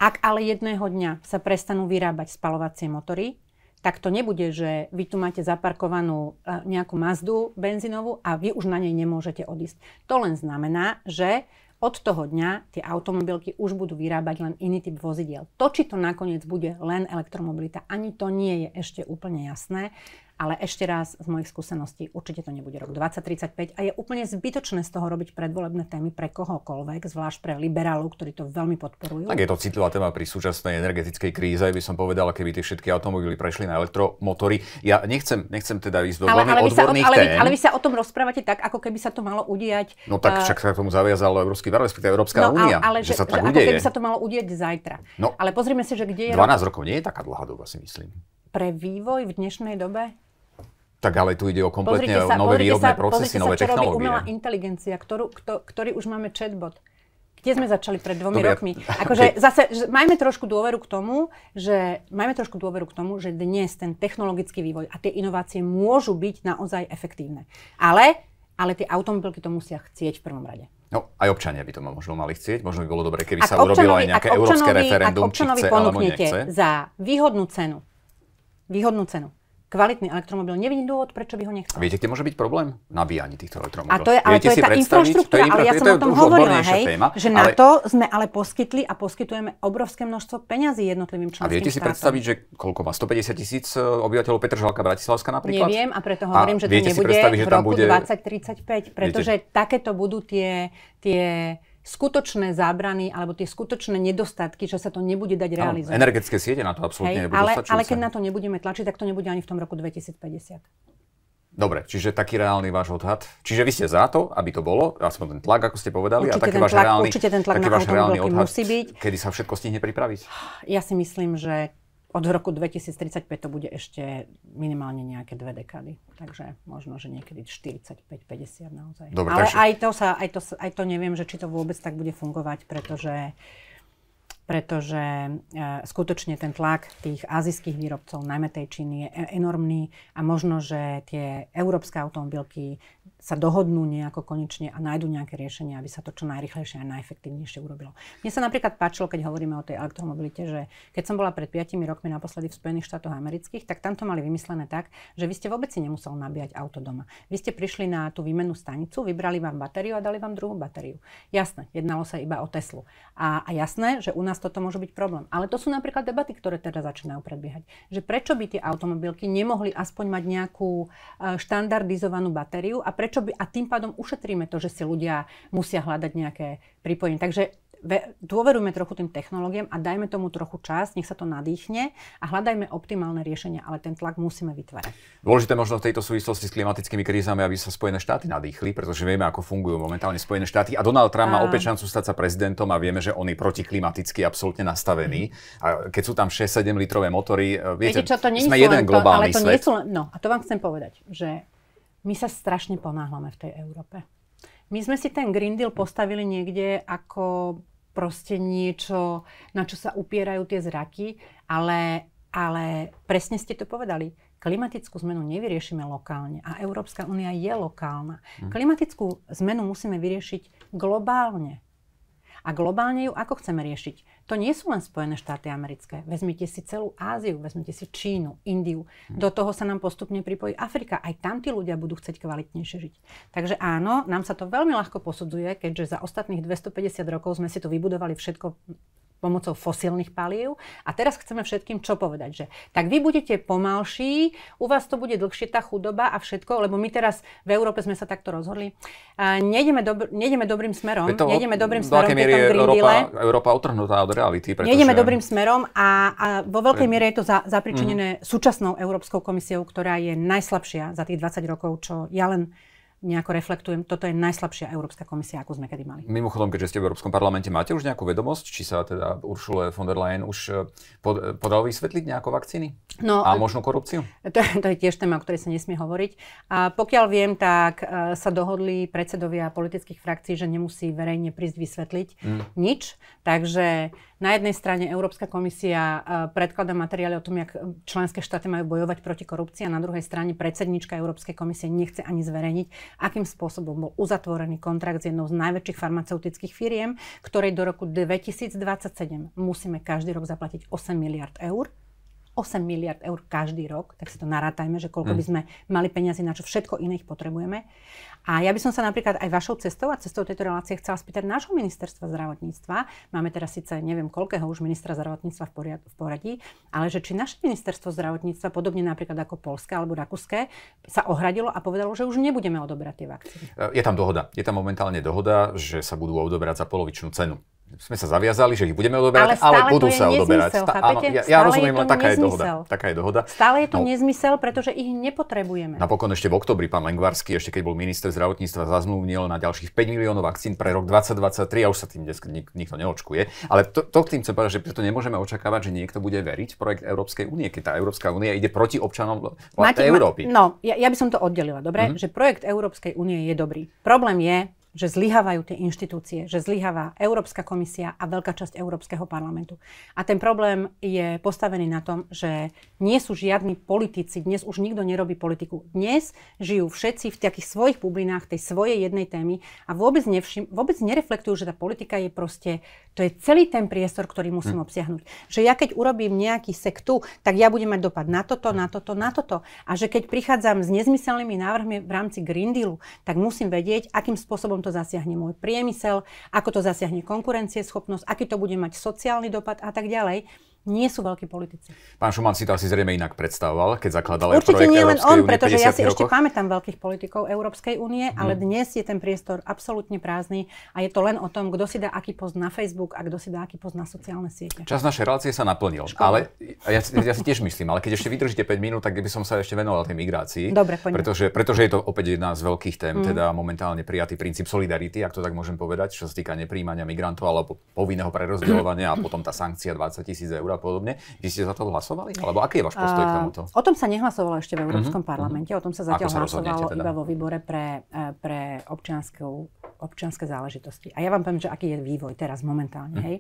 Speaker 2: Ak ale jedného dňa sa prestanú vyrábať spalovacie motory, tak to nebude, že vy tu máte zaparkovanú e, nejakú Mazdu benzínovú a vy už na nej nemôžete odísť. To len znamená, že od toho dňa tie automobilky už budú vyrábať len iný typ vozidiel. To, či to nakoniec bude len elektromobilita, ani to nie je ešte úplne jasné. Ale ešte raz z mojich skúseností, určite to nebude rok 2035 a je úplne zbytočné z toho robiť predvolebné témy pre kohokoľvek, zvlášť pre liberálov, ktorí to veľmi podporujú. Tak je
Speaker 1: to citlivá téma pri súčasnej energetickej kríze, by som povedal, keby tie všetky automobily prešli na elektromotory. Ja nechcem, nechcem teda ísť do ale, veľmi ale odborných sa, ale, tém. Ale vy
Speaker 2: sa o tom rozprávate tak, ako keby sa to malo udiať. No tak eh, však
Speaker 1: sa k tomu zaviazalo Európsky parlament, Európska no, únia, ale, ale že, že, sa tak že udeje. Ako keby sa
Speaker 2: to malo udiať zajtra. No, ale pozrime si, že kde je... 12
Speaker 1: rokov nie je taká dlhá doba, si myslím
Speaker 2: pre vývoj v dnešnej dobe?
Speaker 1: Tak ale tu ide o kompletne sa, nové výrobné sa, procesy, sa, nové sa, čo technológie. Robí umelá
Speaker 2: inteligencia, ktorú, kto, ktorý už máme chatbot. Kde sme začali pred dvomi Dobre. rokmi? Akože okay. zase, že majme trošku dôveru k tomu, že majme trošku dôveru k tomu, že dnes ten technologický vývoj a tie inovácie môžu byť naozaj efektívne. Ale, ale tie automobilky to musia chcieť v prvom rade.
Speaker 1: No, aj občania by to možno mali chcieť. Možno by bolo dobre, keby ak sa urobilo aj nejaké európske referendum, ak či chce, alebo nechce. za
Speaker 2: výhodnú cenu, výhodnú cenu, kvalitný elektromobil, nevidím dôvod, prečo by ho nechcel.
Speaker 1: Viete, kde môže byť problém? Nabíjanie týchto elektromobilov. A to je, ale Viete to je tá infraštruktúra, ale ja som o tom hovorila, hej, téma, že ale... na to
Speaker 2: sme ale poskytli a poskytujeme obrovské množstvo peňazí jednotlivým členským štátom. A viete štátom. si predstaviť,
Speaker 1: že koľko má 150 tisíc e, obyvateľov Petržalka Bratislavská napríklad? Neviem a preto hovorím, a že to nebude v roku bude... 2035, pretože
Speaker 2: viete? takéto budú tie, tie skutočné zábrany alebo tie skutočné nedostatky, že sa to nebude dať realizovať. energetické
Speaker 1: siete na to absolútne nebudú ale, ale keď
Speaker 2: na to nebudeme tlačiť, tak to nebude ani v tom roku 2050.
Speaker 1: Dobre, čiže taký reálny váš odhad. Čiže vy ste za to, aby to bolo, aspoň ten tlak, ako ste povedali, určite a taký váš tlak, reálny, určite ten tlak taký na váš reálny odhad, musí byť. kedy sa všetko stihne pripraviť?
Speaker 2: Ja si myslím, že od roku 2035 to bude ešte minimálne nejaké dve dekády. Takže možno, že niekedy 45-50 naozaj. Dobre, Ale takže... aj, to sa, aj, to, aj to neviem, že či to vôbec tak bude fungovať, pretože pretože e, skutočne ten tlak tých azijských výrobcov, najmä tej Číny, je e-, enormný a možno, že tie európske automobilky sa dohodnú nejako konečne a nájdu nejaké riešenie, aby sa to čo najrychlejšie a najefektívnejšie urobilo. Mne sa napríklad páčilo, keď hovoríme o tej elektromobilite, že keď som bola pred 5 rokmi naposledy v Spojených štátoch amerických, tak tam to mali vymyslené tak, že vy ste vôbec si nemuseli nabíjať auto doma. Vy ste prišli na tú výmenu stanicu, vybrali vám batériu a dali vám druhú batériu. Jasné, jednalo sa iba o Teslu. A, a jasné, že u nás toto môže byť problém. Ale to sú napríklad debaty, ktoré teda začínajú predbiehať. Že prečo by tie automobilky nemohli aspoň mať nejakú eh, štandardizovanú batériu a prečo prečo by, a tým pádom ušetríme to, že si ľudia musia hľadať nejaké pripojenie. Takže dôverujme trochu tým technológiám a dajme tomu trochu čas, nech sa to nadýchne a hľadajme optimálne riešenia, ale ten tlak musíme vytvárať.
Speaker 1: Dôležité možno v tejto súvislosti s klimatickými krízami, aby sa Spojené štáty nadýchli, pretože vieme, ako fungujú momentálne Spojené štáty a Donald Trump a... má opäť šancu stať sa prezidentom a vieme, že on je protiklimaticky absolútne nastavený. A keď sú tam 6-7 litrové motory, e, viete, viete čo, to nie sme jeden to, globálny ale to svet. Nie
Speaker 2: sú, no a to vám chcem povedať, že my sa strašne ponáhlame v tej Európe. My sme si ten Green Deal postavili niekde ako proste niečo, na čo sa upierajú tie zraky, ale, ale presne ste to povedali. Klimatickú zmenu nevyriešime lokálne a Európska únia je lokálna. Hm. Klimatickú zmenu musíme vyriešiť globálne. A globálne ju ako chceme riešiť? to nie sú len Spojené štáty americké. Vezmite si celú Áziu, vezmite si Čínu, Indiu. Mhm. Do toho sa nám postupne pripojí Afrika. Aj tam tí ľudia budú chcieť kvalitnejšie žiť. Takže áno, nám sa to veľmi ľahko posudzuje, keďže za ostatných 250 rokov sme si tu vybudovali všetko pomocou fosílnych palív. A teraz chceme všetkým čo povedať, že tak vy budete pomalší, u vás to bude dlhšie tá chudoba a všetko, lebo my teraz v Európe sme sa takto rozhodli. A nejdeme, dobr- nejdeme dobrým smerom. Je to, nejdeme dobrým do smerom. je Európa,
Speaker 1: Európa utrhnutá od reality? Pretože... Nejdeme dobrým
Speaker 2: smerom a, a vo veľkej miere je to za, zapričinené mm. súčasnou Európskou komisiou, ktorá je najslabšia za tých 20 rokov, čo ja len nejako reflektujem, toto je najslabšia Európska komisia, akú sme kedy mali.
Speaker 1: Mimochodom, keďže ste v Európskom parlamente, máte už nejakú vedomosť, či sa teda Uršule von der Leyen už eh, pod, eh, podal vysvetliť nejako vakcíny?
Speaker 2: No, a možno korupciu? To, to je tiež téma, o ktorej sa nesmie hovoriť. A pokiaľ viem, tak eh, sa dohodli predsedovia politických frakcií, že nemusí verejne prísť vysvetliť mm. nič. Takže na jednej strane Európska komisia e, predkladá materiály o tom, jak členské štáty majú bojovať proti korupcii a na druhej strane predsednička Európskej komisie nechce ani zverejniť, akým spôsobom bol uzatvorený kontrakt s jednou z najväčších farmaceutických firiem, ktorej do roku 2027 musíme každý rok zaplatiť 8 miliard eur 8 miliard eur každý rok, tak si to narátajme, že koľko mm. by sme mali peniazy, na čo všetko iné ich potrebujeme. A ja by som sa napríklad aj vašou cestou a cestou tejto relácie chcela spýtať nášho ministerstva zdravotníctva. Máme teraz síce neviem koľkého už ministra zdravotníctva v, poriad, v poradí, ale že či naše ministerstvo zdravotníctva, podobne napríklad ako polské alebo rakúske, sa ohradilo a povedalo, že už nebudeme odobrať tie vakcíny.
Speaker 1: Je tam dohoda. Je tam momentálne dohoda, že sa budú odobrať za polovičnú cenu sme sa zaviazali, že ich budeme odoberať, ale, ale budú sa nezmysel, odoberať. Stá, áno, ja, ja rozumiem, je taká, je dohoda, taká je dohoda. Stále je to no,
Speaker 2: nezmysel, pretože ich nepotrebujeme.
Speaker 1: Napokon ešte v oktobri pán Lengvarský, ešte keď bol minister zdravotníctva, zazmluvnil na ďalších 5 miliónov vakcín pre rok 2023 a už sa tým dnes nik, nikto neočkuje. Ale to, to tým chcem povedať, že preto nemôžeme očakávať, že niekto bude veriť v projekt Európskej únie, keď tá Európska únia ide proti občanom Máte, Európy. No,
Speaker 2: ja, ja by som to oddelila, dobre? Mm-hmm. Že projekt Európskej únie je dobrý. Problém je, že zlyhávajú tie inštitúcie, že zlyháva Európska komisia a veľká časť Európskeho parlamentu. A ten problém je postavený na tom, že nie sú žiadni politici, dnes už nikto nerobí politiku. Dnes žijú všetci v takých svojich bublinách tej svojej jednej témy a vôbec, nevšim, vôbec nereflektujú, že tá politika je proste, to je celý ten priestor, ktorý musím hm. obsiahnuť. Že ja keď urobím nejaký sektu, tak ja budem mať dopad na toto, na toto, na toto. A že keď prichádzam s nezmyselnými návrhmi v rámci Green Dealu, tak musím vedieť, akým spôsobom to zasiahne môj priemysel, ako to zasiahne konkurencieschopnosť, aký to bude mať sociálny dopad a tak ďalej nie sú veľkí politici.
Speaker 1: Pán Šuman si to asi zrejme inak predstavoval, keď zakladal Určite projekt nie len on, únie pretože ja si rokoch. ešte pamätám
Speaker 2: veľkých politikov Európskej únie, ale hmm. dnes je ten priestor absolútne prázdny a je to len o tom, kto si dá aký post na Facebook a kto si dá aký post na sociálne siete.
Speaker 1: Čas našej relácie sa naplnil, Škoda. ale ja, ja si tiež myslím, ale keď ešte vydržíte 5 minút, tak by som sa ešte venoval tej migrácii. Dobre, poďme. Pretože, pretože je to opäť jedna z veľkých tém, hmm. teda momentálne prijatý princíp solidarity, ak to tak môžem povedať, čo sa týka nepríjmania migrantov alebo povinného prerozdeľovania a potom tá sankcia 20 tisíc eur a podobne. Vy ste za to hlasovali? Alebo aký je váš postoj k tomuto? O
Speaker 2: tom sa nehlasovalo ešte v Európskom mm-hmm. parlamente, o tom sa zatiaľ sa hlasovalo teda? iba vo výbore pre, e, pre občianske záležitosti. A ja vám poviem, že aký je vývoj teraz momentálne. Mhm. Hej.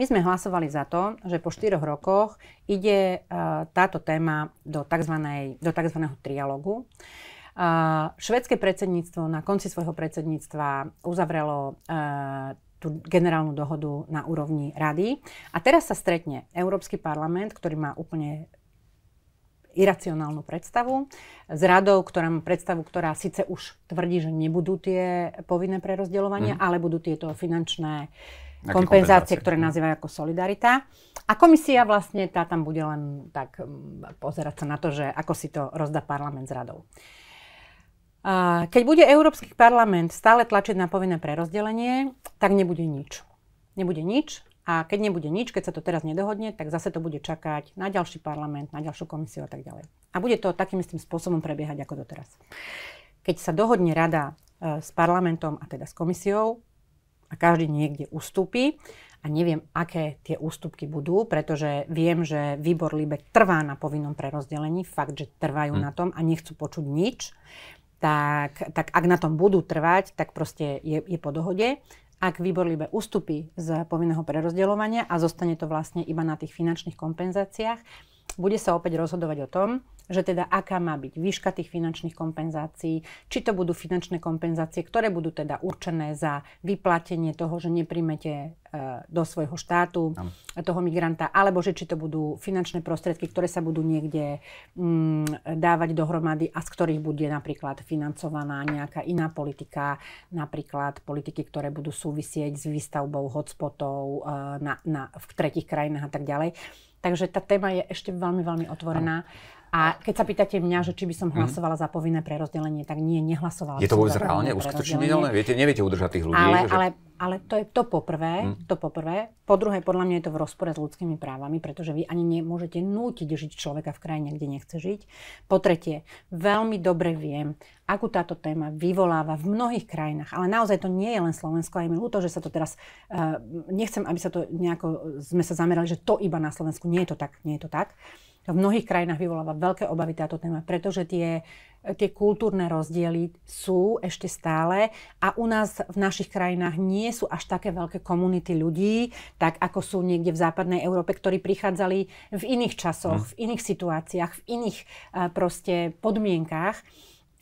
Speaker 2: My sme hlasovali za to, že po štyroch rokoch ide uh, táto téma do tzv. Do tzv. trialogu. Uh, švedské predsedníctvo na konci svojho predsedníctva uzavrelo uh, tú generálnu dohodu na úrovni rady. A teraz sa stretne Európsky parlament, ktorý má úplne iracionálnu predstavu, s radou, ktorá má predstavu, ktorá síce už tvrdí, že nebudú tie povinné prerozdeľovania, mm. ale budú tieto finančné
Speaker 1: kompenzácie, kompenzácie,
Speaker 2: ktoré nazývajú ako solidarita. A komisia vlastne tá tam bude len tak mm, pozerať sa na to, že ako si to rozdá parlament s radou. Uh, keď bude Európsky parlament stále tlačiť na povinné prerozdelenie, tak nebude nič. Nebude nič a keď nebude nič, keď sa to teraz nedohodne, tak zase to bude čakať na ďalší parlament, na ďalšiu komisiu a tak ďalej. A bude to takým istým spôsobom prebiehať ako doteraz. Keď sa dohodne rada e, s parlamentom a teda s komisiou a každý niekde ustúpi, a neviem, aké tie ústupky budú, pretože viem, že výbor líbe trvá na povinnom prerozdelení, fakt, že trvajú hmm. na tom a nechcú počuť nič tak, tak ak na tom budú trvať, tak proste je, je po dohode. Ak výbor Libe ustupí z povinného prerozdeľovania a zostane to vlastne iba na tých finančných kompenzáciách, bude sa opäť rozhodovať o tom, že teda aká má byť výška tých finančných kompenzácií, či to budú finančné kompenzácie, ktoré budú teda určené za vyplatenie toho, že nepríjmete e, do svojho štátu no. toho migranta, alebo že či to budú finančné prostriedky, ktoré sa budú niekde mm, dávať dohromady a z ktorých bude napríklad financovaná nejaká iná politika, napríklad politiky, ktoré budú súvisieť s výstavbou hotspotov e, na, na, v tretich krajinách a tak ďalej. Takže tá téma je ešte veľmi, veľmi otvorená. A keď sa pýtate mňa, že či by som mhm. hlasovala mm za povinné prerozdelenie, tak nie, nehlasovala Je to vôbec reálne uskutočniteľné? Viete, neviete udržať tých ľudí. Ale, že... ale, ale to je to poprvé, mm. to poprvé. Po druhé, podľa mňa je to v rozpore s ľudskými právami, pretože vy ani nemôžete nútiť žiť človeka v krajine, kde nechce žiť. Po tretie, veľmi dobre viem, akú táto téma vyvoláva v mnohých krajinách, ale naozaj to nie je len Slovensko, aj mi ľúto, že sa to teraz, uh, nechcem, aby sa to nejako, sme sa zamerali, že to iba na Slovensku, nie je to tak, nie je to tak. Uh, v mnohých krajinách vyvoláva veľké obavy táto téma, pretože tie, tie kultúrne rozdiely sú ešte stále a u nás v našich krajinách nie sú až také veľké komunity ľudí, tak ako sú niekde v západnej Európe, ktorí prichádzali v iných časoch, hm. v iných situáciách, v iných eh, proste podmienkách.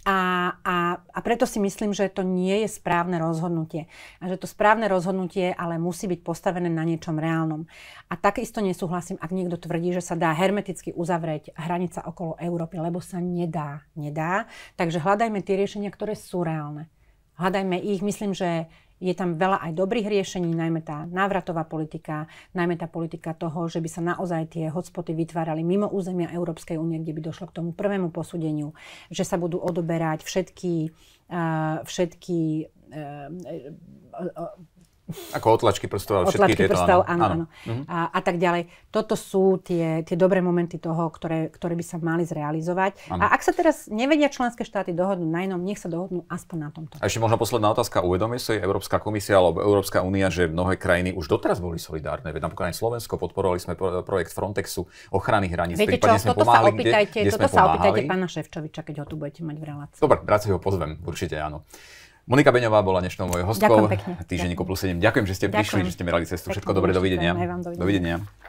Speaker 2: A, a, a preto si myslím, že to nie je správne rozhodnutie. A že to správne rozhodnutie ale musí byť postavené na niečom reálnom. A takisto nesúhlasím, ak niekto tvrdí, že sa dá hermeticky uzavrieť hranica okolo Európy, lebo sa nedá. Nedá. Takže hľadajme tie riešenia, ktoré sú reálne. Hľadajme ich. Myslím, že je tam veľa aj dobrých riešení, najmä tá návratová politika, najmä tá politika toho, že by sa naozaj tie hotspoty vytvárali mimo územia Európskej únie, kde by došlo k tomu prvému posúdeniu, že sa budú odoberať všetky, eh, všetky eh, eh, ako otlačky prstov, ale všetky tieto, prstov, áno. áno, áno. Mhm. A, a tak ďalej. Toto sú tie, tie dobré momenty toho, ktoré, ktoré by sa mali zrealizovať. Áno. A ak sa teraz nevedia členské štáty dohodnúť na inom, nech sa dohodnú aspoň na tomto.
Speaker 1: A ešte možno posledná otázka. Uvedomuje si Európska komisia alebo Európska únia, že mnohé krajiny už doteraz boli solidárne. Veď napríklad aj Slovensko podporovali sme projekt Frontexu ochrany hraníc. Viete čo, sme toto pomáhali, sa opýtajte, kde, kde toto sa opýtajte pána
Speaker 2: Ševčoviča, keď ho tu budete mať v relácii. Dobre,
Speaker 1: rád si ho pozvem, určite áno. Monika Beňová bola dnešnou mojou hostkou. Ďakujem pekne. Týždeníku plus 7. Ďakujem, že ste Ďakujem. prišli, že ste mi rali cestu. Všetko dobre, dovidenia. Vám, dovidenia. dovidenia.